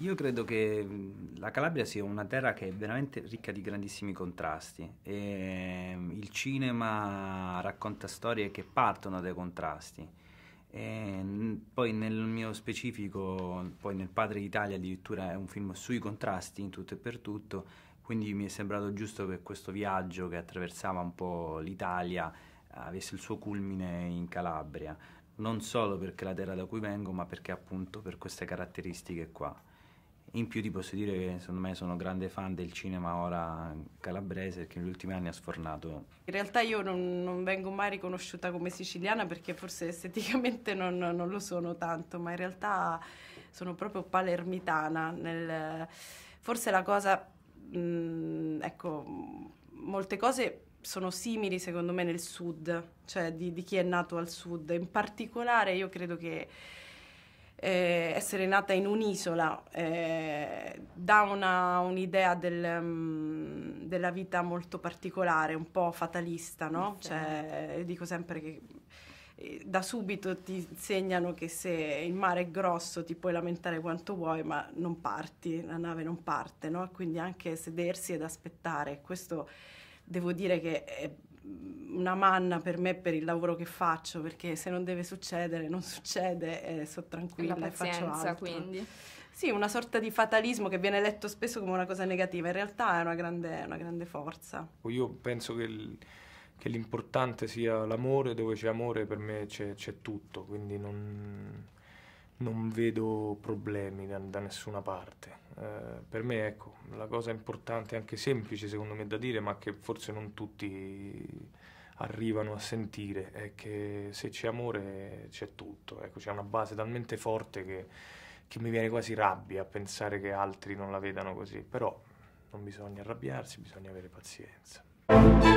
Io credo che mhmm, la Calabria sia una terra che è veramente ricca di grandissimi contrasti e ehm, il cinema racconta storie che partono dai contrasti. E ehm, poi nel mio specifico, poi nel Padre d'Italia addirittura è un film sui contrasti in tutto e per tutto, quindi mi è sembrato giusto che questo viaggio che attraversava un po' l'Italia avesse il suo culmine in Calabria non solo perché la terra da cui vengo, ma perché appunto per queste caratteristiche qua. In più ti posso dire che secondo me sono grande fan del cinema ora calabrese che negli ultimi anni ha sfornato. In realtà io non, non vengo mai riconosciuta come siciliana perché forse esteticamente non, non, lo sono tanto, ma in realtà sono proprio palermitana. Nel, forse la cosa mh, mm, ecco, molte cose sono simili secondo me nel sud, cioè di, di chi è nato al sud. In particolare io credo che eh, essere nata in un'isola eh, dà una, un'idea del, um, della vita molto particolare, un po' fatalista, no? Cioè, dico sempre che da subito ti insegnano che se il mare è grosso ti puoi lamentare quanto vuoi, ma non parti, la nave non parte, no? Quindi anche sedersi ed aspettare, questo devo dire che è una manna per me per il lavoro che faccio, perché se non deve succedere, non succede, eh, sto tranquilla e faccio altro. quindi. Sì, una sorta di fatalismo che viene letto spesso come una cosa negativa, in realtà è una grande, una grande forza. Io penso che... Il che l'importante sia l'amore, dove c'è amore per me c'è, c'è tutto, quindi non, non vedo problemi da, da nessuna parte. Eh, per me ecco, la cosa importante, anche semplice secondo me da dire, ma che forse non tutti arrivano a sentire, è che se c'è amore c'è tutto, ecco, c'è una base talmente forte che, che mi viene quasi rabbia a pensare che altri non la vedano così, però non bisogna arrabbiarsi, bisogna avere pazienza.